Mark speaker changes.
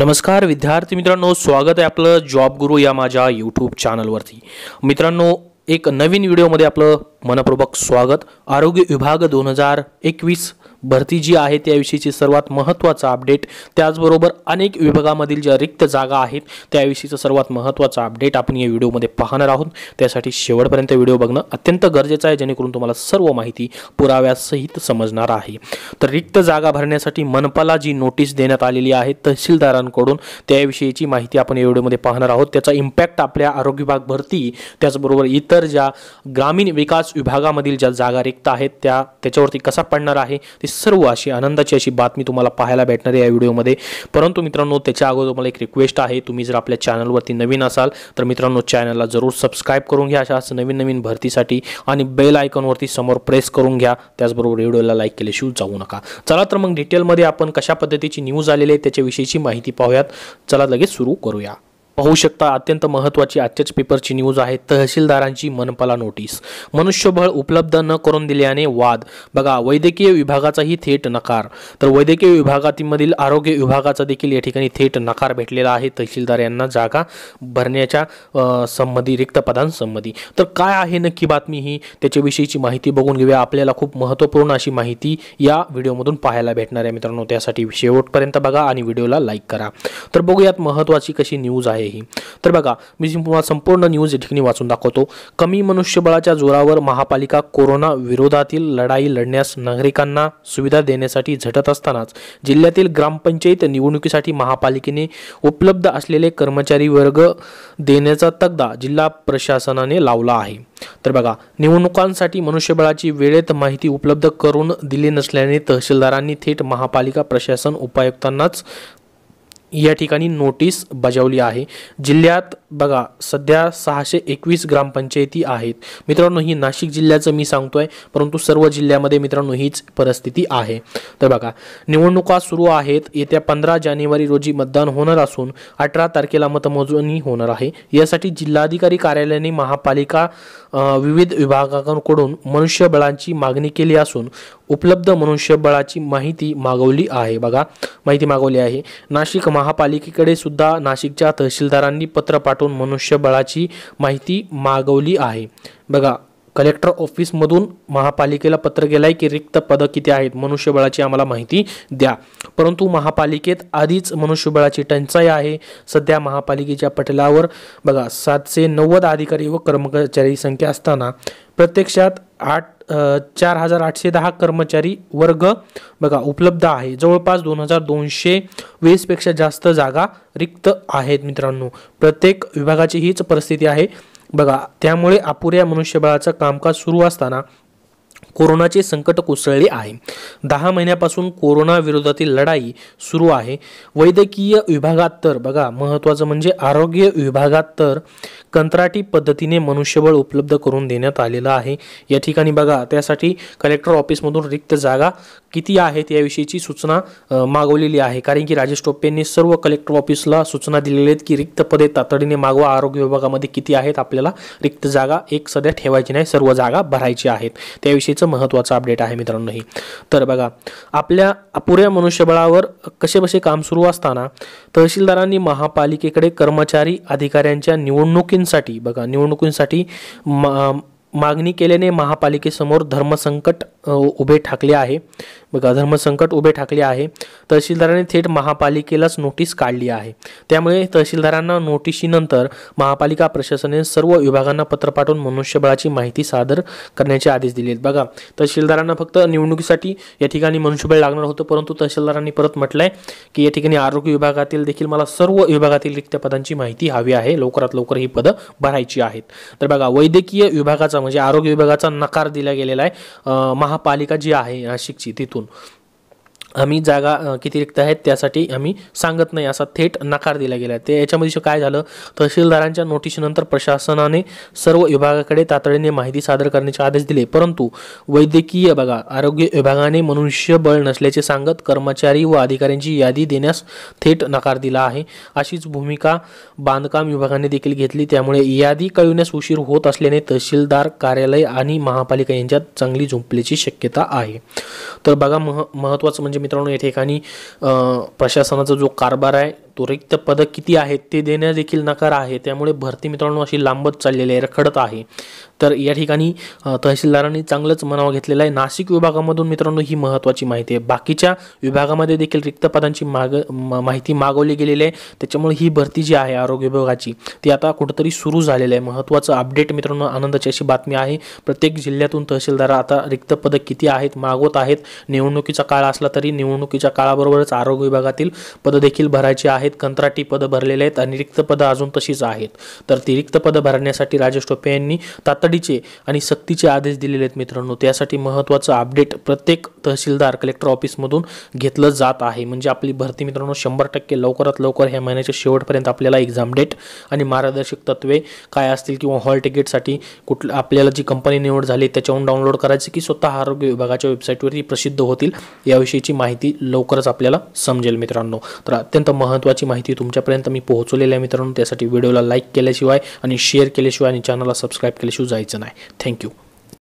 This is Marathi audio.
Speaker 1: नमस्कार विद्यार्थी मित्रांनो स्वागत आहे आपलं जॉब गुरु या माझ्या यूट्यूब चॅनलवरती मित्रांनो एक नवीन व्हिडिओमध्ये आपलं मनपूर्वक स्वागत आरोग्य विभाग दोन हजार एकवीस भरती जी आहे त्याविषयीची सर्वात महत्त्वाचा अपडेट त्याचबरोबर अनेक विभागामधील ज्या रिक्त जागा आहेत त्याविषयीचा सर्वात महत्त्वाचा अपडेट आपण या व्हिडिओमध्ये पाहणार आहोत त्यासाठी शेवटपर्यंत व्हिडिओ बघणं अत्यंत गरजेचं आहे जेणेकरून तुम्हाला सर्व माहिती पुराव्यासहित समजणार आहे तर रिक्त जागा भरण्यासाठी मनपाला जी नोटीस देण्यात आलेली आहे तहसीलदारांकडून त्याविषयीची माहिती आपण या व्हिडिओमध्ये पाहणार आहोत त्याचा इम्पॅक्ट आपल्या आरोग्य विभाग भरती त्याचबरोबर इतर ज्या ग्रामीण विकास विभागामधील ज्या जागा रिक्त आहेत त्या त्याच्यावरती कसा पडणार आहे ती सर्व अशी आनंदाची अशी बातमी तुम्हाला पाहायला भेटणार आहे या व्हिडिओमध्ये परंतु मित्रांनो त्याच्या अगोदर तुम्हाला एक रिक्वेस्ट आहे तुम्ही जर आपल्या चॅनलवरती नवीन असाल तर मित्रांनो चॅनलला जरूर सबस्क्राईब करून घ्या अशाच नवीन नवीन भरतीसाठी आणि बेल आयकॉनवरती समोर प्रेस करून घ्या त्याचबरोबर व्हिडिओला लाईक केल्याशिवाय जाऊ नका चला तर मग डिटेलमध्ये आपण कशा पद्धतीची न्यूज आलेली आहे त्याच्याविषयीची माहिती पाहूयात चला लगेच सुरू करूया पाहू शकता अत्यंत महत्त्वाची आजच्याच पेपरची न्यूज आहे तहसीलदारांची मनपाला नोटीस मनुष्यबळ उपलब्ध न करून दिल्याने वाद बघा वैद्यकीय विभागाचाही थेट नकार तर वैद्यकीय विभागातील आरोग्य विभागाचा देखील या ठिकाणी थेट नकार भेटलेला आहे तहसीलदार यांना जागा भरण्याच्या संबंधी रिक्त पदांसंबंधी तर काय आहे नक्की बातमी ही त्याच्याविषयीची माहिती बघून घेऊया आपल्याला खूप महत्त्वपूर्ण अशी माहिती या व्हिडिओमधून पाहायला भेटणार आहे मित्रांनो त्यासाठी शेवटपर्यंत बघा आणि व्हिडिओला लाईक करा तर बघूयात महत्त्वाची कशी न्यूज आहे आहे तर बघा मी तुम्हाला संपूर्ण न्यूज या ठिकाणी वाचून दाखवतो कमी मनुष्यबळाच्या जोरावर महापालिका कोरोना विरोधातील लढाई लढण्यास नागरिकांना सुविधा देण्यासाठी झटत असतानाच जिल्ह्यातील ग्रामपंचायत निवडणुकीसाठी महापालिकेने उपलब्ध असलेले कर्मचारी वर्ग देण्याचा तगदा जिल्हा प्रशासनाने लावला आहे तर बघा निवडणुकांसाठी मनुष्यबळाची वेळेत माहिती उपलब्ध करून दिली नसल्याने तहसीलदारांनी थेट महापालिका प्रशासन उपायुक्तांनाच या ठिकाणी नोटीस बजावली आहे जिल्ह्यात बघा सध्या सहाशे एकवीस ग्रामपंचायती आहेत मित्रांनो ही नाशिक जिल्ह्याचं मी सांगतोय परंतु सर्व जिल्ह्यामध्ये मित्रांनो हीच परिस्थिती आहे तर बघा निवडणुका सुरू आहेत येत्या पंधरा जानेवारी रोजी मतदान होणार असून अठरा तारखेला मतमोजणी होणार आहे यासाठी जिल्हाधिकारी कार्यालयाने महापालिका विविध विभागांकडून मनुष्यबळांची मागणी केली असून उपलब्ध मनुष्यबळाची माहिती मागवली आहे बघा माहिती मागवली आहे नाशिक महापालिकेकडे सुद्धा नाशिकच्या तहसीलदारांनी पत्र पाठवून मनुष्यबळाची माहिती मागवली आहे बघा कलेक्टर ऑफिसमधून महापालिकेला पत्र गेलं आहे की रिक्त पदं किती आहेत मनुष्यबळाची आम्हाला माहिती द्या परंतु महापालिकेत आधीच मनुष्यबळाची टंचाई आहे सध्या महापालिकेच्या पटलावर बघा सातशे नव्वद अधिकारी व कर्मचारी संख्या असताना प्रत्यक्षात आठ चार हजार आठशे दहा कर्मचारी वर्ग बघा उपलब्ध आहे जवळपास दोन हजार दोनशे वीसपेक्षा जास्त जागा रिक्त आहेत मित्रांनो प्रत्येक विभागाची हीच परिस्थिती आहे बघा त्यामुळे अपुऱ्या मनुष्यबळाचं कामकाज सुरू असताना कोरोनाचे संकट कोसळले आहे दहा महिन्यापासून कोरोना विरोधातील लढाई सुरू आहे वैद्यकीय विभागात तर बघा महत्त्वाचं म्हणजे आरोग्य विभागात तर कंत्राटी पद्धतीने मनुष्यबळ उपलब्ध करून देण्यात आलेलं आहे या ठिकाणी बघा त्यासाठी कलेक्टर ऑफिसमधून रिक्त जागा किती आहेत याविषयीची सूचना मागवलेली आहे कारण की राजेश टोपे यांनी सर्व कलेक्टर ऑफिसला सूचना दिलेल्या आहेत की रिक्त पदे तातडीने मागवा आरोग्य विभागामध्ये किती आहेत आपल्याला रिक्त जागा एक सध्या ठेवायची नाही सर्व जागा भरायची आहेत त्याविषयी महत्वाचा महत्त्वाचं अपडेट आहे मित्रांनो ही तर बघा आपल्या अपुऱ्या मनुष्यबळावर बसे काम सुरू असताना तहसीलदारांनी महापालिकेकडे कर्मचारी अधिकाऱ्यांच्या निवडणुकींसाठी बघा निवडणुकींसाठी मागणी केल्याने महापालिकेसमोर धर्मसंकट उभे ठाकले आहे बघा धर्मसंकट उभे ठाकले आहे तहसीलदाराने थेट महापालिकेलाच नोटीस काढली आहे त्यामुळे तहसीलदारांना नोटिशीनंतर महापालिका प्रशासनाने सर्व विभागांना पत्र पाठवून मनुष्यबळाची माहिती सादर करण्याचे आदेश दिले आहेत बघा तहसीलदारांना फक्त निवडणुकीसाठी या ठिकाणी मनुष्यबळ लागणार होतं परंतु तहसीलदारांनी परत म्हटलंय की या ठिकाणी आरोग्य विभागातील देखील मला सर्व विभागातील रिक्त पदांची माहिती हवी आहे लवकरात लवकर ही पदं भरायची आहेत तर बघा वैद्यकीय विभागाचा म्हणजे आरोग्य विभागाचा नकार दिला गेलेला आहे महा महापालिका जी आहे नाशिकची तिथून आम्ही जागा किती रिक्त आहेत त्यासाठी आम्ही सांगत नाही असा थेट नकार दिला गेला आहे ते याच्यामध्ये काय झालं तहसीलदारांच्या नोटीसनंतर प्रशासनाने सर्व विभागाकडे तातडीने माहिती सादर करण्याचे आदेश दिले परंतु वैद्यकीय बघा आरोग्य विभागाने मनुष्यबळ नसल्याचे सांगत कर्मचारी व अधिकाऱ्यांची यादी देण्यास थेट नकार दिला आहे अशीच भूमिका बांधकाम विभागाने देखील घेतली त्यामुळे यादी कळविण्यास उशीर होत असल्याने तहसीलदार कार्यालय आणि महापालिका यांच्यात चांगली झुंपल्याची शक्यता आहे तर बघा मह महत्त्वाचं म्हणजे मित्रांनो या ठिकाणी प्रशासनाचा जो कारभार आहे तो रिक्त पदक किती आहेत ते देण्यादेखील नकार आहे त्यामुळे भरती मित्रांनो अशी लांबत चाललेली आहे रखडत आहे तर या ठिकाणी तहसीलदारांनी चांगलंच मनावा घेतलेला आहे नाशिक विभागामधून मित्रांनो ही महत्त्वाची माहिती आहे बाकीच्या विभागामध्ये देखील रिक्त पदांची माग माहिती मागवली गेलेली आहे त्याच्यामुळे ही भरती जी आहे आरोग्य विभागाची ती आता कुठंतरी सुरू झालेली आहे महत्त्वाचं अपडेट मित्रांनो आनंदाची अशी बातमी आहे प्रत्येक जिल्ह्यातून तहसीलदार आता रिक्त पदं किती आहेत मागवत आहेत निवडणुकीचा काळ असला तरी निवडणुकीच्या काळाबरोबरच आरोग्य विभागातील पदं देखील भरायची आहेत कंत्राटी पदं भरलेले आहेत आणि रिक्त पदं अजून तशीच आहेत तर ती रिक्त पदं भरण्यासाठी राजेश टोपे यांनी तात तातडीचे आणि सक्तीचे आदेश दिलेले आहेत मित्रांनो त्यासाठी महत्त्वाचं अपडेट प्रत्येक तहसीलदार कलेक्टर ऑफिसमधून घेतलं जात आहे म्हणजे आपली भरती मित्रांनो शंभर टक्के लवकरात लवकर ह्या महिन्याच्या शेवटपर्यंत आपल्याला एक्झाम डेट आणि मार्गदर्शक तत्वे काय असतील किंवा हॉल तिकीटसाठी कुठलं आपल्याला जी कंपनी निवड झाली त्याच्याहून डाउनलोड करायचं की स्वतः आरोग्य विभागाच्या वेबसाईटवरही प्रसिद्ध होतील याविषयीची माहिती लवकरच आपल्याला समजेल मित्रांनो तर अत्यंत महत्त्वाची माहिती तुमच्यापर्यंत मी पोहोचवलेली आहे मित्रांनो त्यासाठी व्हिडिओला लाईक केल्याशिवाय आणि शेअर केल्याशिवाय आणि चॅनलला सबस्क्राईब केल्याशिवाय जायचं नाही थँक्यू